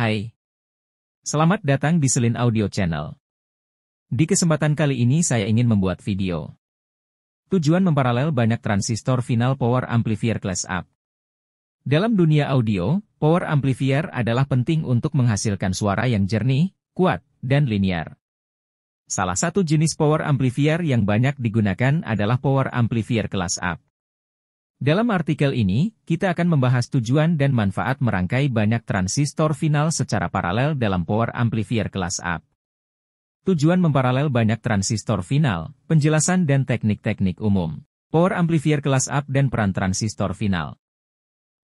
Hai. Selamat datang di Selin Audio Channel. Di kesempatan kali ini saya ingin membuat video. Tujuan memparalel banyak transistor final power amplifier class up. Dalam dunia audio, power amplifier adalah penting untuk menghasilkan suara yang jernih, kuat, dan linear. Salah satu jenis power amplifier yang banyak digunakan adalah power amplifier kelas up. Dalam artikel ini, kita akan membahas tujuan dan manfaat merangkai banyak transistor final secara paralel dalam power amplifier kelas up. Tujuan memparalel banyak transistor final, penjelasan dan teknik-teknik umum. Power amplifier kelas up dan peran transistor final.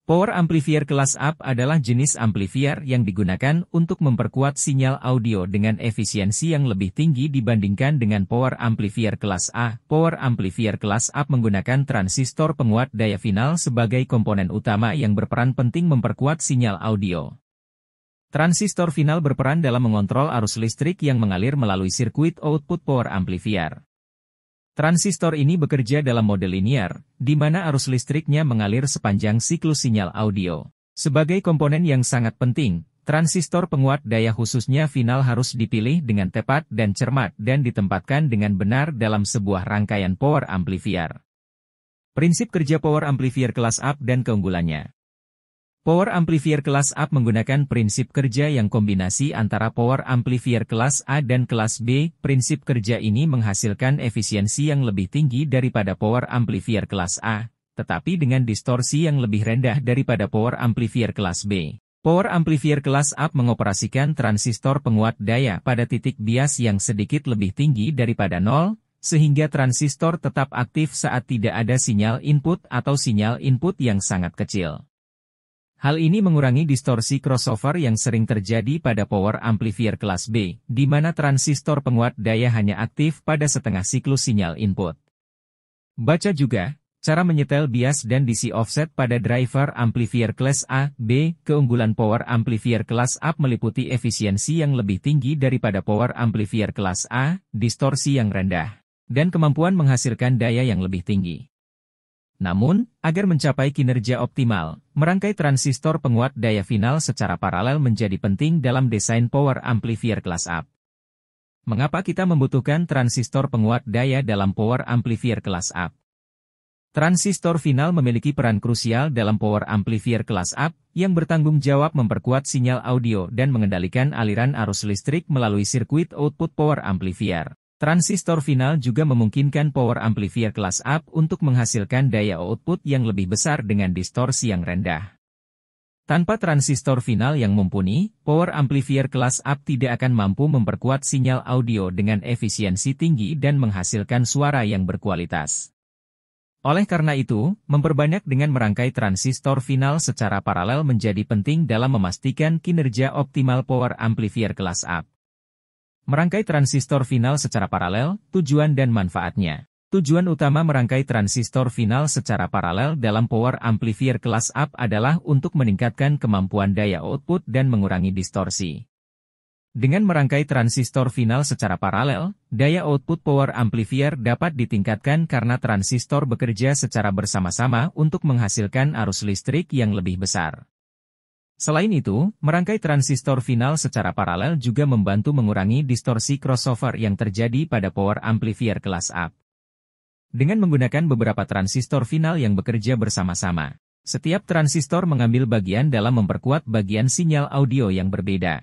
Power amplifier kelas up adalah jenis amplifier yang digunakan untuk memperkuat sinyal audio dengan efisiensi yang lebih tinggi dibandingkan dengan power amplifier kelas A. Power amplifier kelas up menggunakan transistor penguat daya final sebagai komponen utama yang berperan penting memperkuat sinyal audio. Transistor final berperan dalam mengontrol arus listrik yang mengalir melalui sirkuit output power amplifier. Transistor ini bekerja dalam model linear, di mana arus listriknya mengalir sepanjang siklus sinyal audio. Sebagai komponen yang sangat penting, transistor penguat daya khususnya final harus dipilih dengan tepat dan cermat dan ditempatkan dengan benar dalam sebuah rangkaian power amplifier. Prinsip kerja power amplifier kelas up dan keunggulannya Power amplifier kelas A menggunakan prinsip kerja yang kombinasi antara power amplifier kelas A dan kelas B. Prinsip kerja ini menghasilkan efisiensi yang lebih tinggi daripada power amplifier kelas A, tetapi dengan distorsi yang lebih rendah daripada power amplifier kelas B. Power amplifier kelas A mengoperasikan transistor penguat daya pada titik bias yang sedikit lebih tinggi daripada nol, sehingga transistor tetap aktif saat tidak ada sinyal input atau sinyal input yang sangat kecil. Hal ini mengurangi distorsi crossover yang sering terjadi pada power amplifier kelas B, di mana transistor penguat daya hanya aktif pada setengah siklus sinyal input. Baca juga, cara menyetel bias dan DC offset pada driver amplifier kelas A, B, keunggulan power amplifier kelas A meliputi efisiensi yang lebih tinggi daripada power amplifier kelas A, distorsi yang rendah, dan kemampuan menghasilkan daya yang lebih tinggi. Namun, agar mencapai kinerja optimal, merangkai transistor penguat daya final secara paralel menjadi penting dalam desain power amplifier kelas up. Mengapa kita membutuhkan transistor penguat daya dalam power amplifier kelas up? Transistor final memiliki peran krusial dalam power amplifier kelas up yang bertanggung jawab memperkuat sinyal audio dan mengendalikan aliran arus listrik melalui sirkuit output power amplifier. Transistor final juga memungkinkan power amplifier kelas up untuk menghasilkan daya output yang lebih besar dengan distorsi yang rendah. Tanpa transistor final yang mumpuni, power amplifier kelas up tidak akan mampu memperkuat sinyal audio dengan efisiensi tinggi dan menghasilkan suara yang berkualitas. Oleh karena itu, memperbanyak dengan merangkai transistor final secara paralel menjadi penting dalam memastikan kinerja optimal power amplifier kelas up. Merangkai transistor final secara paralel, tujuan dan manfaatnya. Tujuan utama merangkai transistor final secara paralel dalam power amplifier kelas up adalah untuk meningkatkan kemampuan daya output dan mengurangi distorsi. Dengan merangkai transistor final secara paralel, daya output power amplifier dapat ditingkatkan karena transistor bekerja secara bersama-sama untuk menghasilkan arus listrik yang lebih besar. Selain itu, merangkai transistor final secara paralel juga membantu mengurangi distorsi crossover yang terjadi pada power amplifier kelas up. Dengan menggunakan beberapa transistor final yang bekerja bersama-sama, setiap transistor mengambil bagian dalam memperkuat bagian sinyal audio yang berbeda.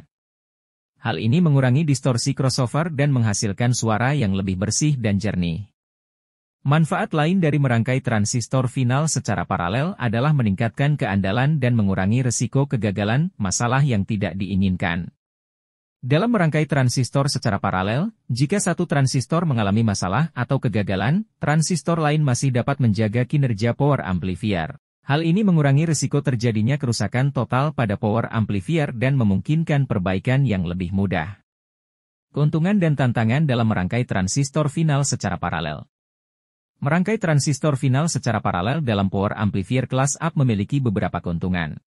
Hal ini mengurangi distorsi crossover dan menghasilkan suara yang lebih bersih dan jernih. Manfaat lain dari merangkai transistor final secara paralel adalah meningkatkan keandalan dan mengurangi resiko kegagalan masalah yang tidak diinginkan. Dalam merangkai transistor secara paralel, jika satu transistor mengalami masalah atau kegagalan, transistor lain masih dapat menjaga kinerja power amplifier. Hal ini mengurangi risiko terjadinya kerusakan total pada power amplifier dan memungkinkan perbaikan yang lebih mudah. Keuntungan dan tantangan dalam merangkai transistor final secara paralel Merangkai transistor final secara paralel dalam power amplifier kelas up memiliki beberapa keuntungan.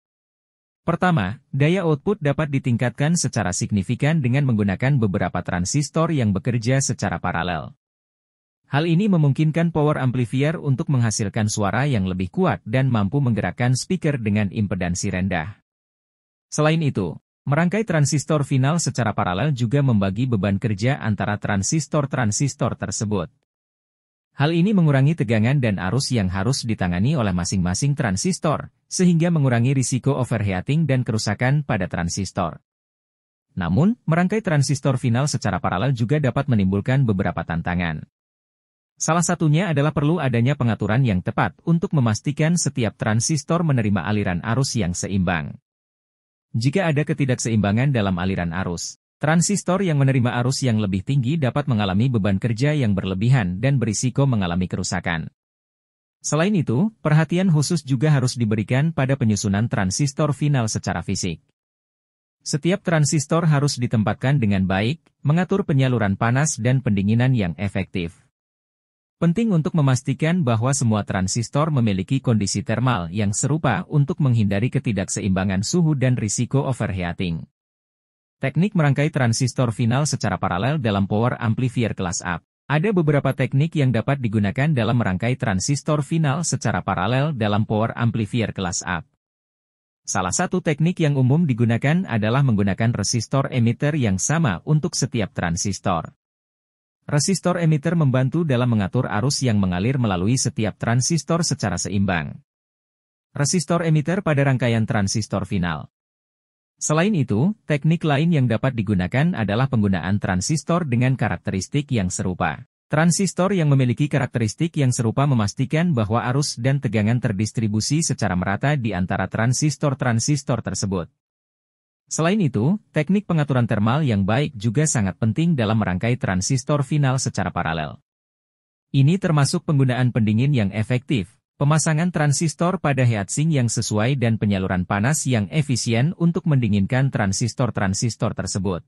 Pertama, daya output dapat ditingkatkan secara signifikan dengan menggunakan beberapa transistor yang bekerja secara paralel. Hal ini memungkinkan power amplifier untuk menghasilkan suara yang lebih kuat dan mampu menggerakkan speaker dengan impedansi rendah. Selain itu, merangkai transistor final secara paralel juga membagi beban kerja antara transistor-transistor tersebut. Hal ini mengurangi tegangan dan arus yang harus ditangani oleh masing-masing transistor, sehingga mengurangi risiko overheating dan kerusakan pada transistor. Namun, merangkai transistor final secara paralel juga dapat menimbulkan beberapa tantangan. Salah satunya adalah perlu adanya pengaturan yang tepat untuk memastikan setiap transistor menerima aliran arus yang seimbang. Jika ada ketidakseimbangan dalam aliran arus, Transistor yang menerima arus yang lebih tinggi dapat mengalami beban kerja yang berlebihan dan berisiko mengalami kerusakan. Selain itu, perhatian khusus juga harus diberikan pada penyusunan transistor final secara fisik. Setiap transistor harus ditempatkan dengan baik, mengatur penyaluran panas dan pendinginan yang efektif. Penting untuk memastikan bahwa semua transistor memiliki kondisi termal yang serupa untuk menghindari ketidakseimbangan suhu dan risiko overheating. Teknik merangkai transistor final secara paralel dalam power amplifier kelas up. Ada beberapa teknik yang dapat digunakan dalam merangkai transistor final secara paralel dalam power amplifier kelas up. Salah satu teknik yang umum digunakan adalah menggunakan resistor emitter yang sama untuk setiap transistor. Resistor emitter membantu dalam mengatur arus yang mengalir melalui setiap transistor secara seimbang. Resistor emitter pada rangkaian transistor final Selain itu, teknik lain yang dapat digunakan adalah penggunaan transistor dengan karakteristik yang serupa. Transistor yang memiliki karakteristik yang serupa memastikan bahwa arus dan tegangan terdistribusi secara merata di antara transistor-transistor tersebut. Selain itu, teknik pengaturan termal yang baik juga sangat penting dalam merangkai transistor final secara paralel. Ini termasuk penggunaan pendingin yang efektif, Pemasangan transistor pada heatsink yang sesuai dan penyaluran panas yang efisien untuk mendinginkan transistor-transistor tersebut.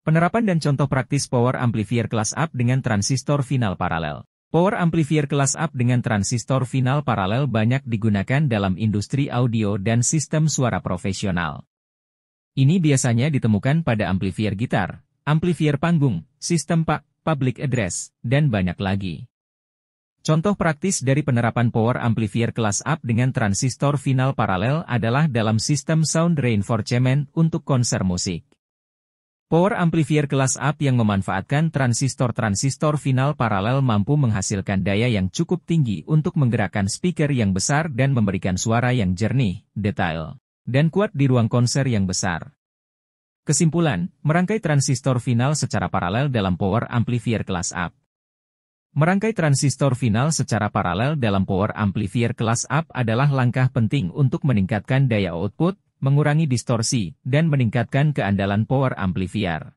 Penerapan dan contoh praktis power amplifier kelas up dengan transistor final paralel. Power amplifier kelas up dengan transistor final paralel banyak digunakan dalam industri audio dan sistem suara profesional. Ini biasanya ditemukan pada amplifier gitar, amplifier panggung, sistem pak, public address, dan banyak lagi. Contoh praktis dari penerapan power amplifier kelas up dengan transistor final paralel adalah dalam sistem sound reinforcement untuk konser musik. Power amplifier kelas up yang memanfaatkan transistor-transistor final paralel mampu menghasilkan daya yang cukup tinggi untuk menggerakkan speaker yang besar dan memberikan suara yang jernih, detail, dan kuat di ruang konser yang besar. Kesimpulan, merangkai transistor final secara paralel dalam power amplifier kelas up Merangkai transistor final secara paralel dalam power amplifier kelas up adalah langkah penting untuk meningkatkan daya output, mengurangi distorsi, dan meningkatkan keandalan power amplifier.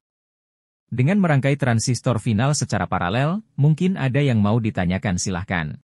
Dengan merangkai transistor final secara paralel, mungkin ada yang mau ditanyakan silahkan.